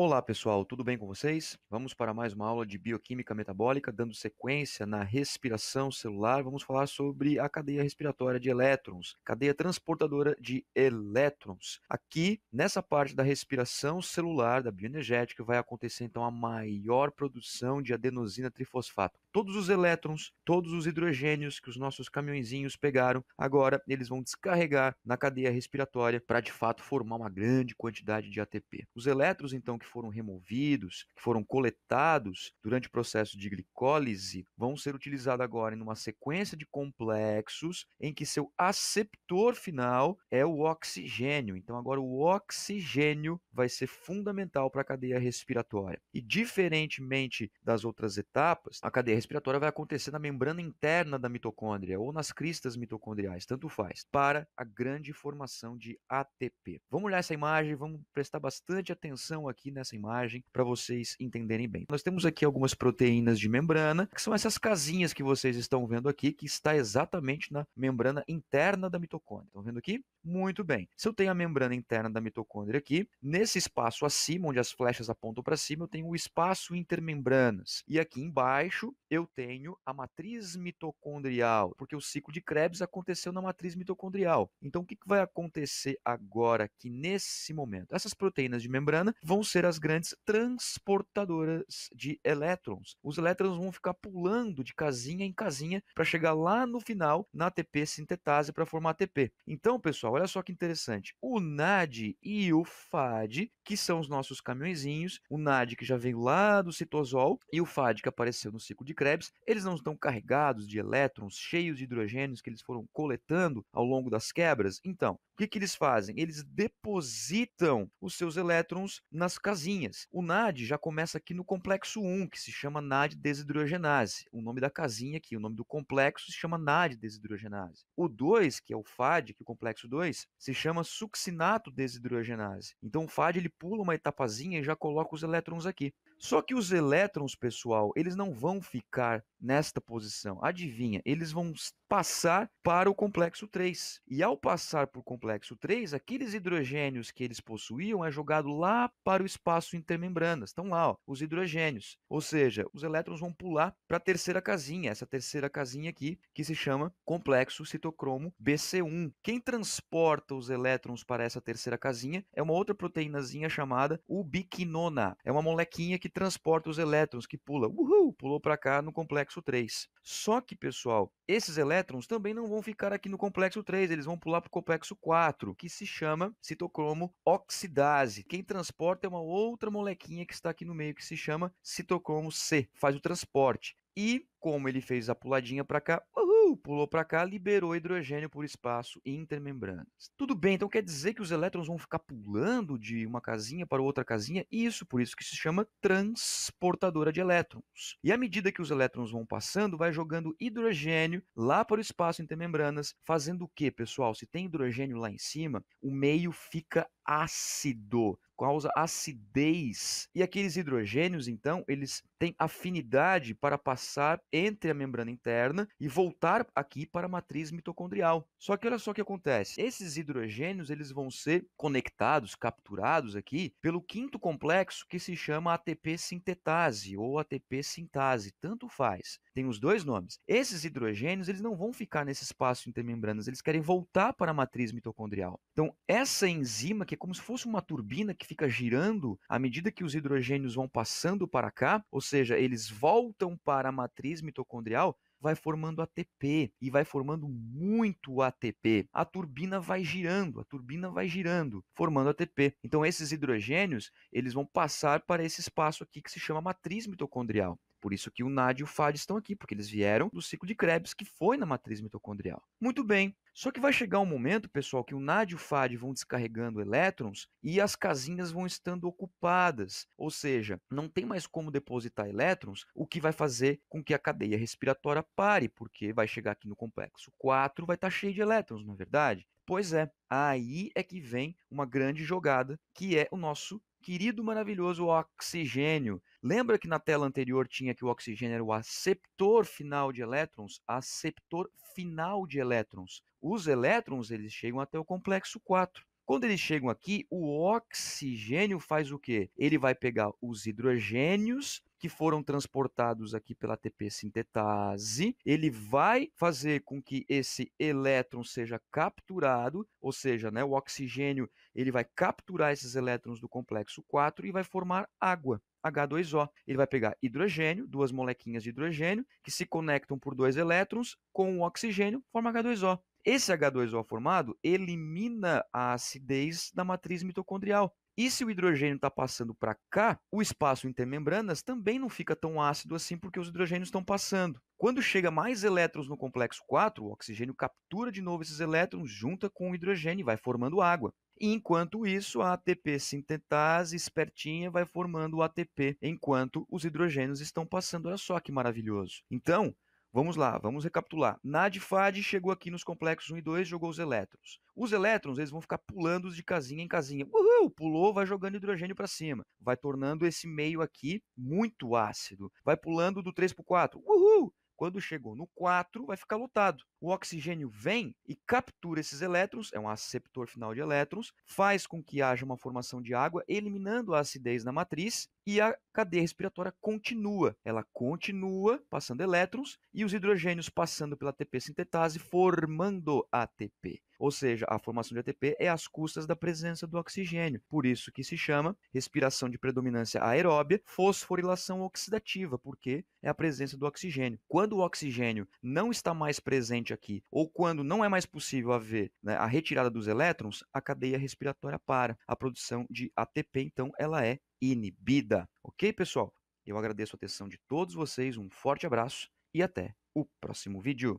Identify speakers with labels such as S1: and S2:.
S1: Olá pessoal, tudo bem com vocês? Vamos para mais uma aula de bioquímica metabólica, dando sequência na respiração celular. Vamos falar sobre a cadeia respiratória de elétrons, cadeia transportadora de elétrons. Aqui, nessa parte da respiração celular, da bioenergética, vai acontecer então a maior produção de adenosina trifosfato. Todos os elétrons, todos os hidrogênios que os nossos caminhõezinhos pegaram, agora eles vão descarregar na cadeia respiratória para de fato formar uma grande quantidade de ATP. Os elétrons então que foram removidos, que foram coletados durante o processo de glicólise, vão ser utilizados agora em uma sequência de complexos em que seu aceptor final é o oxigênio. Então, agora o oxigênio vai ser fundamental para a cadeia respiratória. E diferentemente das outras etapas, a cadeia respiratória vai acontecer na membrana interna da mitocôndria ou nas cristas mitocondriais, tanto faz, para a grande formação de ATP. Vamos olhar essa imagem, vamos prestar bastante atenção aqui nessa imagem para vocês entenderem bem. Nós temos aqui algumas proteínas de membrana, que são essas casinhas que vocês estão vendo aqui, que está exatamente na membrana interna da mitocôndria. Estão vendo aqui? Muito bem. Se eu tenho a membrana interna da mitocôndria aqui, nesse espaço acima, onde as flechas apontam para cima, eu tenho o espaço intermembranas. E aqui embaixo eu tenho a matriz mitocondrial, porque o ciclo de Krebs aconteceu na matriz mitocondrial. Então o que vai acontecer agora que nesse momento? Essas proteínas de membrana vão ser as grandes transportadoras de elétrons. Os elétrons vão ficar pulando de casinha em casinha para chegar lá no final na ATP sintetase para formar ATP. Então, pessoal, olha só que interessante. O NAD e o FAD, que são os nossos caminhõezinhos, o NAD que já vem lá do citosol e o FAD que apareceu no ciclo de Krebs, eles não estão carregados de elétrons, cheios de hidrogênios que eles foram coletando ao longo das quebras. Então, o que, que eles fazem? Eles depositam os seus elétrons nas casinhas. O NAD já começa aqui no complexo 1, que se chama NAD desidrogenase. O nome da casinha aqui, o nome do complexo se chama NAD desidrogenase. O 2, que é o FAD, que é o complexo 2, se chama succinato desidrogenase. Então o FAD ele pula uma etapazinha e já coloca os elétrons aqui. Só que os elétrons, pessoal, eles não vão ficar nesta posição. Adivinha, eles vão passar para o complexo 3. E ao passar por complexo 3, aqueles hidrogênios que eles possuíam é jogado lá para o espaço intermembranas. Estão lá, ó, os hidrogênios. Ou seja, os elétrons vão pular para a terceira casinha, essa terceira casinha aqui, que se chama complexo citocromo BC1. Quem transporta os elétrons para essa terceira casinha é uma outra proteínazinha chamada ubiquinona. É uma molequinha que que transporta os elétrons, que pula, uhul, pulou para cá no complexo 3. Só que, pessoal, esses elétrons também não vão ficar aqui no complexo 3, eles vão pular para o complexo 4, que se chama citocromo oxidase. Quem transporta é uma outra molequinha que está aqui no meio, que se chama citocromo C, faz o transporte. E como ele fez a puladinha para cá, uhul, pulou para cá, liberou hidrogênio por espaço intermembrana. Tudo bem, então quer dizer que os elétrons vão ficar pulando de uma casinha para outra casinha? Isso, por isso que se chama transportadora de elétrons. E à medida que os elétrons vão passando, vai jogando hidrogênio lá para o espaço intermembranas, fazendo o quê, pessoal? Se tem hidrogênio lá em cima, o meio fica ácido, causa acidez. E aqueles hidrogênios, então, eles têm afinidade para passar entre a membrana interna e voltar aqui para a matriz mitocondrial. Só que olha só o que acontece. Esses hidrogênios, eles vão ser conectados, capturados aqui pelo quinto complexo que se chama ATP sintetase ou ATP sintase, tanto faz. Tem os dois nomes. Esses hidrogênios, eles não vão ficar nesse espaço intermembranas, eles querem voltar para a matriz mitocondrial. Então, essa enzima que como se fosse uma turbina que fica girando à medida que os hidrogênios vão passando para cá, ou seja, eles voltam para a matriz mitocondrial, vai formando ATP e vai formando muito ATP. A turbina vai girando, a turbina vai girando, formando ATP. Então esses hidrogênios, eles vão passar para esse espaço aqui que se chama matriz mitocondrial. Por isso que o NAD e o FAD estão aqui, porque eles vieram do ciclo de Krebs, que foi na matriz mitocondrial. Muito bem. Só que vai chegar um momento, pessoal, que o NAD e o FAD vão descarregando elétrons e as casinhas vão estando ocupadas. Ou seja, não tem mais como depositar elétrons, o que vai fazer com que a cadeia respiratória pare, porque vai chegar aqui no complexo 4, vai estar tá cheio de elétrons, não é verdade? Pois é, aí é que vem uma grande jogada, que é o nosso querido maravilhoso oxigênio. Lembra que na tela anterior tinha que o oxigênio era o aceptor final de elétrons? Aceptor final de elétrons. Os elétrons, eles chegam até o complexo 4. Quando eles chegam aqui, o oxigênio faz o quê? Ele vai pegar os hidrogênios que foram transportados aqui pela ATP sintetase, ele vai fazer com que esse elétron seja capturado, ou seja, né, o oxigênio ele vai capturar esses elétrons do complexo 4 e vai formar água. H2O. Ele vai pegar hidrogênio, duas molequinhas de hidrogênio, que se conectam por dois elétrons com o oxigênio, forma H2O. Esse H2O formado elimina a acidez da matriz mitocondrial. E se o hidrogênio está passando para cá, o espaço intermembranas também não fica tão ácido assim porque os hidrogênios estão passando. Quando chega mais elétrons no complexo 4, o oxigênio captura de novo esses elétrons, junta com o hidrogênio e vai formando água. E enquanto isso, a ATP sintetase espertinha vai formando o ATP, enquanto os hidrogênios estão passando. Olha só que maravilhoso. Então, Vamos lá, vamos recapitular. Nadfad chegou aqui nos complexos 1 e 2, jogou os elétrons. Os elétrons, eles vão ficar pulando de casinha em casinha. Uhul, pulou, vai jogando hidrogênio para cima. Vai tornando esse meio aqui muito ácido. Vai pulando do 3 para o 4. Uhul, quando chegou no 4, vai ficar lotado. O oxigênio vem e captura esses elétrons, é um aceptor final de elétrons, faz com que haja uma formação de água, eliminando a acidez na matriz, e a cadeia respiratória continua. Ela continua passando elétrons e os hidrogênios passando pela ATP sintetase, formando ATP. Ou seja, a formação de ATP é às custas da presença do oxigênio. Por isso que se chama respiração de predominância aeróbia, fosforilação oxidativa, porque é a presença do oxigênio. Quando o oxigênio não está mais presente aqui, ou quando não é mais possível haver né, a retirada dos elétrons, a cadeia respiratória para. A produção de ATP, então, ela é inibida. Ok, pessoal? Eu agradeço a atenção de todos vocês, um forte abraço e até o próximo vídeo.